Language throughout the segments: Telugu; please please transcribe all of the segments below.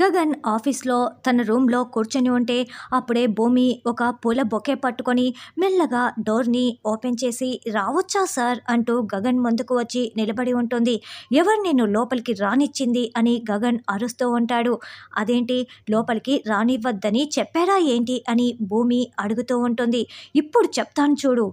గగన్ ఆఫీస్లో తన రూమ్లో కూర్చొని ఉంటే అప్పుడే భూమి ఒక పూల బొకే పట్టుకొని మెల్లగా డోర్ని ఓపెన్ చేసి రావచ్చా సార్ అంటూ గగన్ ముందుకు వచ్చి నిలబడి ఉంటుంది ఎవరు నేను లోపలికి రానిచ్చింది అని గగన్ అరుస్తూ ఉంటాడు అదేంటి లోపలికి రానివ్వద్దని చెప్పారా ఏంటి అని భూమి అడుగుతూ ఉంటుంది ఇప్పుడు చెప్తాను చూడు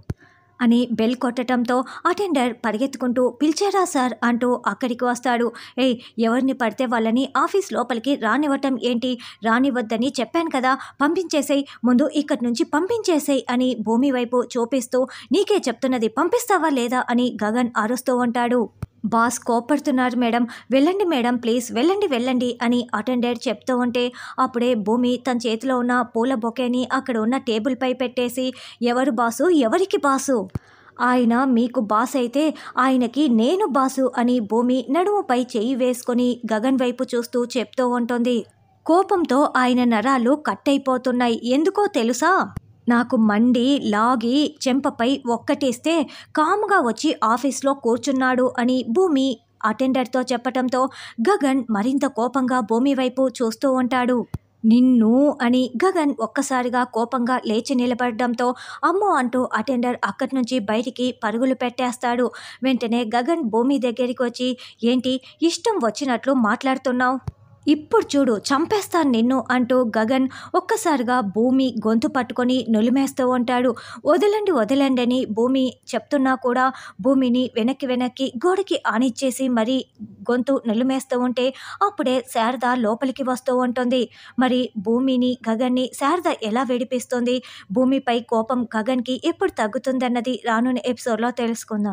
అని బెల్ కొట్టడంతో అటెండర్ పరిగెత్తుకుంటూ పిలిచారా సార్ అంటూ అక్కడికి వస్తాడు ఏయ్ ఎవరిని పడితే వాళ్ళని ఆఫీస్ లోపలికి రానివ్వటం ఏంటి రానివ్వద్దని చెప్పాను కదా పంపించేసేయ్ ముందు ఇక్కడి నుంచి పంపించేసేయ్ అని భూమి వైపు చూపిస్తూ నీకే చెప్తున్నది పంపిస్తావా లేదా అని గగన్ అరుస్తూ ఉంటాడు బాస్ కోపడుతున్నారు మేడం వెళ్ళండి మేడం ప్లీజ్ వెళ్ళండి వెళ్ళండి అని అటెండెంట్ చెప్తూ ఉంటే అప్పుడే భూమి తన చేతిలో ఉన్న పూల బొకేని అక్కడ ఉన్న టేబుల్పై పెట్టేసి ఎవరు బాసు ఎవరికి బాసు ఆయన మీకు బాస్ అయితే ఆయనకి నేను బాసు అని భూమి నడుముపై చేయి వేసుకొని గగన్ వైపు చూస్తూ చెప్తూ ఉంటుంది కోపంతో ఆయన నరాలు కట్టయిపోతున్నాయి ఎందుకో తెలుసా నాకు మండి లాగి చెంపపై ఒక్కటేస్తే కాముగా వచ్చి ఆఫీస్లో కూర్చున్నాడు అని భూమి అటెండర్తో చెప్పటంతో గగన్ మరింత కోపంగా భూమి వైపు చూస్తూ ఉంటాడు నిన్ను అని గగన్ ఒక్కసారిగా కోపంగా లేచి నిలబడడంతో అమ్మో అంటూ అటెండర్ అక్కడి నుంచి బయటికి పరుగులు పెట్టేస్తాడు వెంటనే గగన్ భూమి దగ్గరికి వచ్చి ఏంటి ఇష్టం వచ్చినట్లు మాట్లాడుతున్నావు ఇప్పుడు చూడు చంపేస్తాను నిన్ను అంటూ గగన్ ఒక్కసారిగా భూమి గొంతు పట్టుకొని నులిమేస్తూ ఉంటాడు వదలండి వదలండి అని భూమి చెప్తున్నా కూడా భూమిని వెనక్కి వెనక్కి గోడకి ఆనిచ్చేసి మరీ గొంతు నులిమేస్తూ ఉంటే అప్పుడే శారద లోపలికి వస్తూ ఉంటుంది మరి భూమిని గగన్ని శారద ఎలా విడిపిస్తుంది భూమిపై కోపం గగన్కి ఎప్పుడు తగ్గుతుందన్నది రానున్న ఎపిసోడ్లో తెలుసుకుందాం